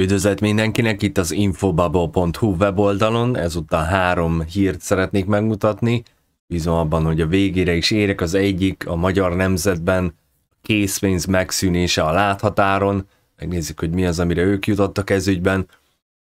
Üdvözlet mindenkinek itt az infobubble.hu weboldalon, ezúttal három hírt szeretnék megmutatni. Bízom abban, hogy a végére is érek az egyik, a magyar nemzetben készpénz megszűnése a láthatáron. Megnézzük, hogy mi az, amire ők jutottak ez ügyben.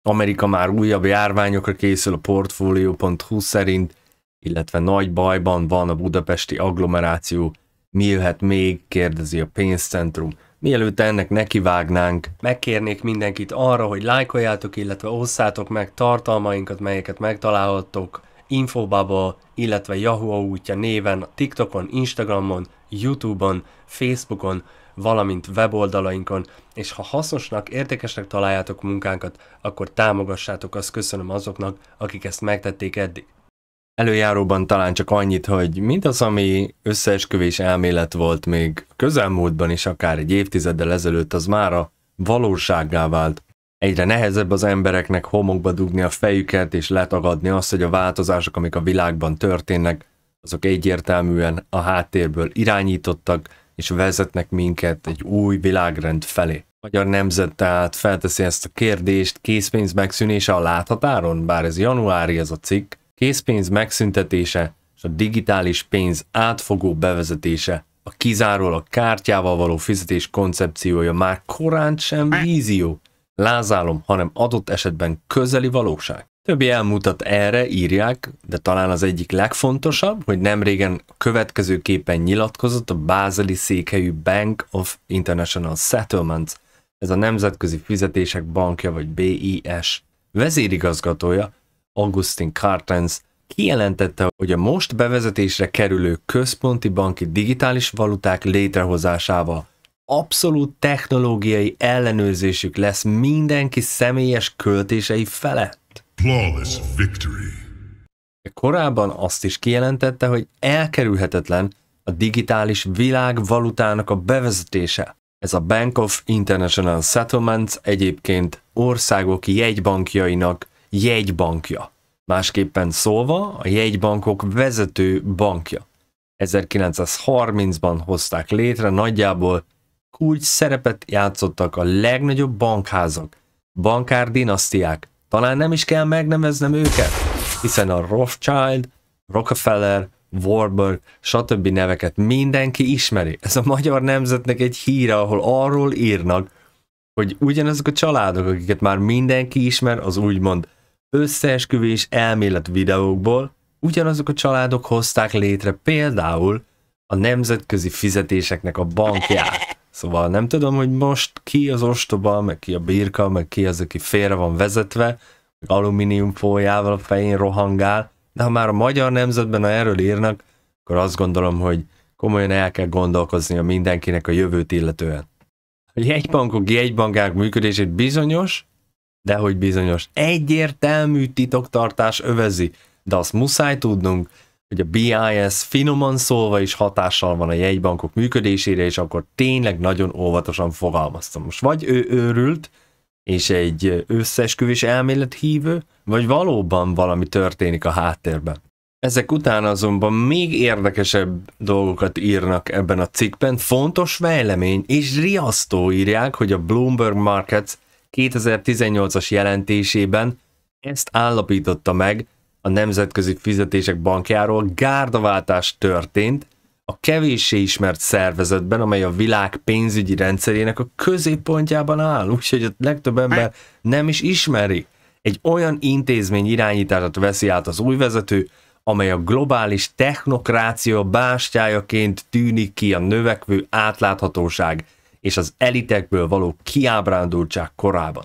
Amerika már újabb járványokra készül a portfolio.hu szerint, illetve nagy bajban van a budapesti agglomeráció. Mi jöhet még, kérdezi a pénzcentrum. Mielőtt ennek nekivágnánk, megkérnék mindenkit arra, hogy lájkoljátok, illetve osszátok meg tartalmainkat, melyeket megtalálhattok Infobubble, illetve Yahoo útja néven, TikTokon, Instagramon, Youtube-on, Facebookon, valamint weboldalainkon, és ha hasznosnak, értékesnek találjátok munkánkat, akkor támogassátok, azt köszönöm azoknak, akik ezt megtették eddig. Előjáróban talán csak annyit, hogy mindaz, ami összeesküvés elmélet volt még közelmúltban is, akár egy évtizeddel ezelőtt, az mára valósággá vált. Egyre nehezebb az embereknek homokba dugni a fejüket és letagadni azt, hogy a változások, amik a világban történnek, azok egyértelműen a háttérből irányítottak és vezetnek minket egy új világrend felé. A magyar nemzet tehát felteszi ezt a kérdést készpénz megszűnése a láthatáron, bár ez januári ez a cikk, készpénz megszüntetése és a digitális pénz átfogó bevezetése, a kizárólag kártyával való fizetés koncepciója már korán sem vízió, lázálom, hanem adott esetben közeli valóság. Többi elmutat erre, írják, de talán az egyik legfontosabb, hogy nemrégen következő képen nyilatkozott a bázeli székhelyű Bank of International Settlements, ez a Nemzetközi Fizetések Bankja vagy BIS, vezérigazgatója, Augustin Cartens kijelentette, hogy a most bevezetésre kerülő központi banki digitális valuták létrehozásával abszolút technológiai ellenőrzésük lesz mindenki személyes költései felett. Flawless victory. Korábban azt is kijelentette, hogy elkerülhetetlen a digitális világ valutának a bevezetése. Ez a Bank of International Settlements egyébként országok jegybankjainak jegybankja. Másképpen szólva, a jegybankok vezető bankja. 1930-ban hozták létre, nagyjából úgy szerepet játszottak a legnagyobb bankházak, bankár dinasztiák. Talán nem is kell megneveznem őket, hiszen a Rothschild, Rockefeller, Warburg, stb. neveket mindenki ismeri. Ez a magyar nemzetnek egy híre, ahol arról írnak, hogy ugyanazok a családok, akiket már mindenki ismer, az úgymond összeesküvés elmélet videókból ugyanazok a családok hozták létre például a nemzetközi fizetéseknek a bankját. Szóval nem tudom, hogy most ki az ostoba, meg ki a birka, meg ki az, aki félre van vezetve, meg alumínium a fején rohangál, de ha már a magyar nemzetben erről írnak, akkor azt gondolom, hogy komolyan el kell gondolkozni a mindenkinek a jövőt illetően. A jegybankok, jegybankák működését bizonyos, de hogy bizonyos egyértelmű titoktartás övezi, de azt muszáj tudnunk, hogy a BIS finoman szólva is hatással van a jegybankok működésére, és akkor tényleg nagyon óvatosan fogalmaztam. Most vagy ő őrült, és egy összeesküvés elmélet hívő, vagy valóban valami történik a háttérben. Ezek után azonban még érdekesebb dolgokat írnak ebben a cikkben, fontos fejlemény és riasztó írják, hogy a Bloomberg Markets 2018-as jelentésében ezt állapította meg, a nemzetközi fizetések bankjáról gárdaváltás történt a kevéssé ismert szervezetben, amely a világ pénzügyi rendszerének a középpontjában áll, úgyhogy a legtöbb ember nem is ismeri. Egy olyan intézmény irányítását veszi át az új vezető, amely a globális technokrácia bástyájaként tűnik ki a növekvő átláthatóság és az elitekből való kiábrándultság korában.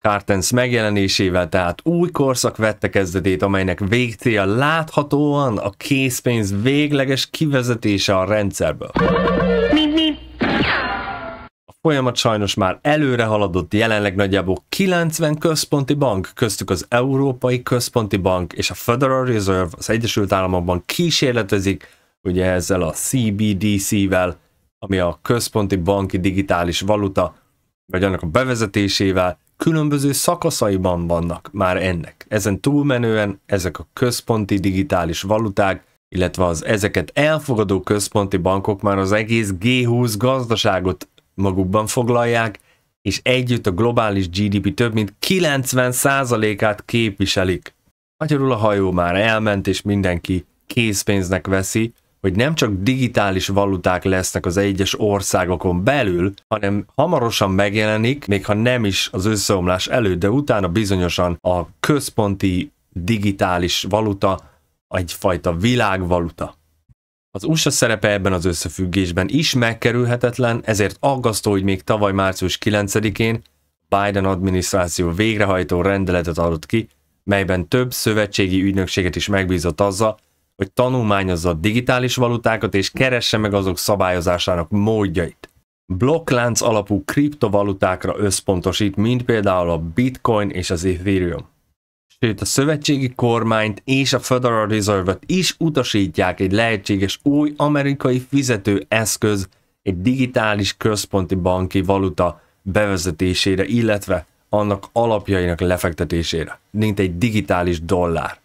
Cartens megjelenésével tehát új korszak vette kezdetét, amelynek végcélja láthatóan a készpénz végleges kivezetése a rendszerből. A folyamat sajnos már előre haladott, jelenleg nagyjából 90 központi bank, köztük az Európai Központi Bank és a Federal Reserve az Egyesült Államokban kísérletezik, ugye ezzel a CBDC-vel, ami a központi banki digitális valuta, vagy annak a bevezetésével különböző szakaszaiban vannak már ennek. Ezen túlmenően ezek a központi digitális valuták, illetve az ezeket elfogadó központi bankok már az egész G20 gazdaságot magukban foglalják, és együtt a globális GDP több mint 90%-át képviselik. Magyarul a hajó már elment, és mindenki készpénznek veszi, hogy nem csak digitális valuták lesznek az egyes országokon belül, hanem hamarosan megjelenik, még ha nem is az összeomlás előtt, de utána bizonyosan a központi digitális valuta egyfajta világvaluta. Az USA szerepe ebben az összefüggésben is megkerülhetetlen, ezért aggasztó, hogy még tavaly március 9-én Biden adminisztráció végrehajtó rendeletet adott ki, melyben több szövetségi ügynökséget is megbízott azzal, hogy tanulmányozza a digitális valutákat és keresse meg azok szabályozásának módjait. Blokklánc alapú kriptovalutákra összpontosít, mint például a Bitcoin és az Ethereum. Sőt, a szövetségi kormányt és a Federal reserve t is utasítják egy lehetséges új amerikai fizetőeszköz, egy digitális központi banki valuta bevezetésére, illetve annak alapjainak lefektetésére, mint egy digitális dollár.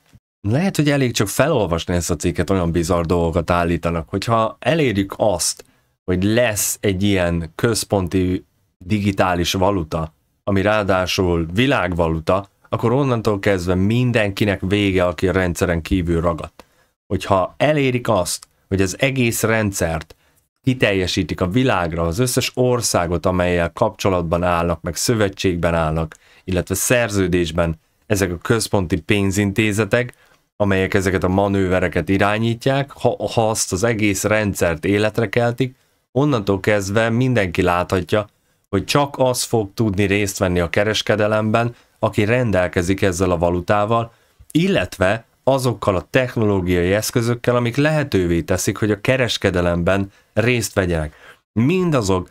Lehet, hogy elég csak felolvasni ezt a cikket, olyan bizarr dolgokat állítanak, hogyha elérjük azt, hogy lesz egy ilyen központi digitális valuta, ami ráadásul világvaluta, akkor onnantól kezdve mindenkinek vége, aki a rendszeren kívül ragadt. Hogyha elérik azt, hogy az egész rendszert kiteljesítik a világra, az összes országot, amelyel kapcsolatban állnak, meg szövetségben állnak, illetve szerződésben ezek a központi pénzintézetek, amelyek ezeket a manővereket irányítják, ha, ha azt az egész rendszert életre keltik, onnantól kezdve mindenki láthatja, hogy csak az fog tudni részt venni a kereskedelemben, aki rendelkezik ezzel a valutával, illetve azokkal a technológiai eszközökkel, amik lehetővé teszik, hogy a kereskedelemben részt vegyenek. Mindazok,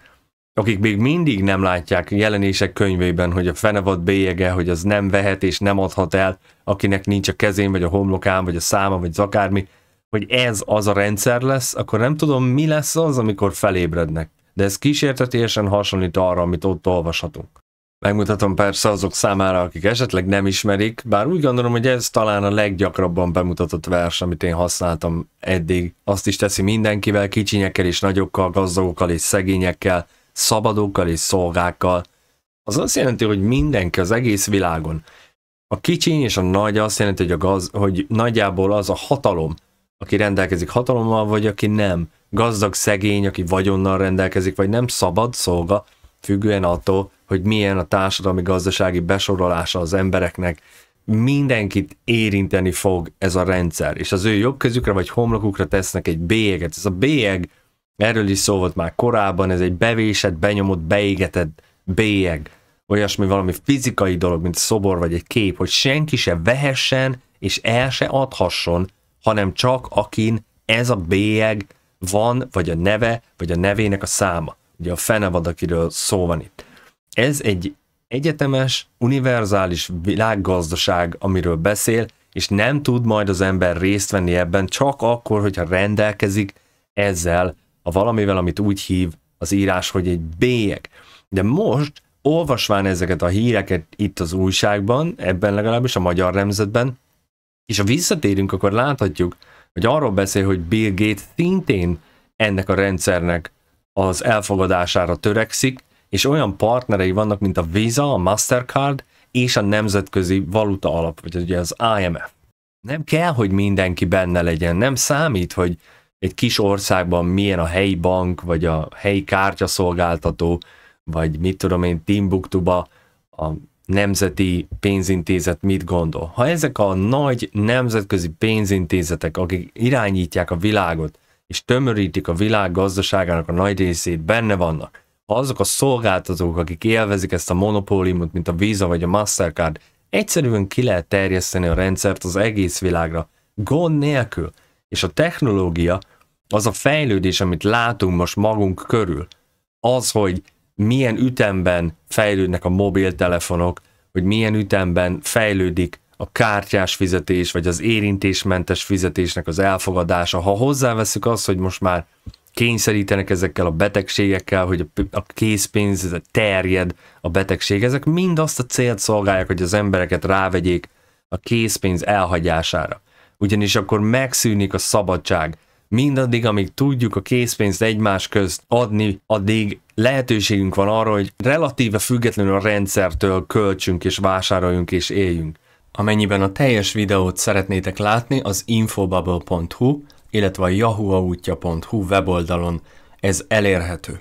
akik még mindig nem látják jelenések könyvében, hogy a fenevad bélyege, hogy az nem vehet és nem adhat el, akinek nincs a kezén, vagy a homlokán, vagy a száma, vagy az akármi, hogy ez az a rendszer lesz, akkor nem tudom, mi lesz az, amikor felébrednek. De ez kísértetésen hasonlít arra, amit ott olvashatunk. Megmutatom persze azok számára, akik esetleg nem ismerik, bár úgy gondolom, hogy ez talán a leggyakrabban bemutatott vers, amit én használtam eddig. Azt is teszi mindenkivel, kicsinyekkel és nagyokkal, gazdagokkal és szegényekkel, szabadokkal és szolgákkal, az azt jelenti, hogy mindenki az egész világon, a kicsi és a nagy azt jelenti, hogy, a gaz, hogy nagyjából az a hatalom, aki rendelkezik hatalommal, vagy aki nem. Gazdag, szegény, aki vagyonnal rendelkezik, vagy nem szabad szolga, függően attól, hogy milyen a társadalmi gazdasági besorolása az embereknek. Mindenkit érinteni fog ez a rendszer, és az ő jobbközükre vagy homlokukra tesznek egy bélyeget. Ez a bélyeg Erről is szó volt már korábban, ez egy bevésett, benyomott, beégetett bélyeg, olyasmi valami fizikai dolog, mint szobor vagy egy kép, hogy senki se vehessen és el se adhasson, hanem csak akin ez a bélyeg van, vagy a neve, vagy a nevének a száma. Ugye a fenevad, akiről szó van itt. Ez egy egyetemes, univerzális világgazdaság, amiről beszél, és nem tud majd az ember részt venni ebben csak akkor, hogyha rendelkezik ezzel a valamivel, amit úgy hív az írás, hogy egy bélyeg. De most olvasván ezeket a híreket itt az újságban, ebben legalábbis a magyar nemzetben, és ha visszatérünk, akkor láthatjuk, hogy arról beszél, hogy Bill Gates szintén ennek a rendszernek az elfogadására törekszik, és olyan partnerei vannak, mint a Visa, a Mastercard és a Nemzetközi Valuta Alap, vagy ugye az IMF. Nem kell, hogy mindenki benne legyen, nem számít, hogy egy kis országban milyen a helyi bank, vagy a helyi kártyaszolgáltató, vagy mit tudom én, Timbuktuba a nemzeti pénzintézet mit gondol. Ha ezek a nagy nemzetközi pénzintézetek, akik irányítják a világot, és tömörítik a világ gazdaságának a nagy részét, benne vannak, ha azok a szolgáltatók, akik élvezik ezt a monopóliumot, mint a Visa vagy a Mastercard, egyszerűen ki lehet terjeszteni a rendszert az egész világra, gond nélkül. És a technológia, az a fejlődés, amit látunk most magunk körül, az, hogy milyen ütemben fejlődnek a mobiltelefonok, hogy milyen ütemben fejlődik a kártyás fizetés, vagy az érintésmentes fizetésnek az elfogadása. Ha hozzáveszük azt, hogy most már kényszerítenek ezekkel a betegségekkel, hogy a készpénz terjed a betegség, ezek mind azt a célt szolgálják, hogy az embereket rávegyék a készpénz elhagyására ugyanis akkor megszűnik a szabadság. Mindaddig, amíg tudjuk a készpénzt egymás közt adni, addig lehetőségünk van arra, hogy relatíve függetlenül a rendszertől költsünk és vásároljunk és éljünk. Amennyiben a teljes videót szeretnétek látni, az infobubble.hu, illetve a yahooautja.hu weboldalon ez elérhető.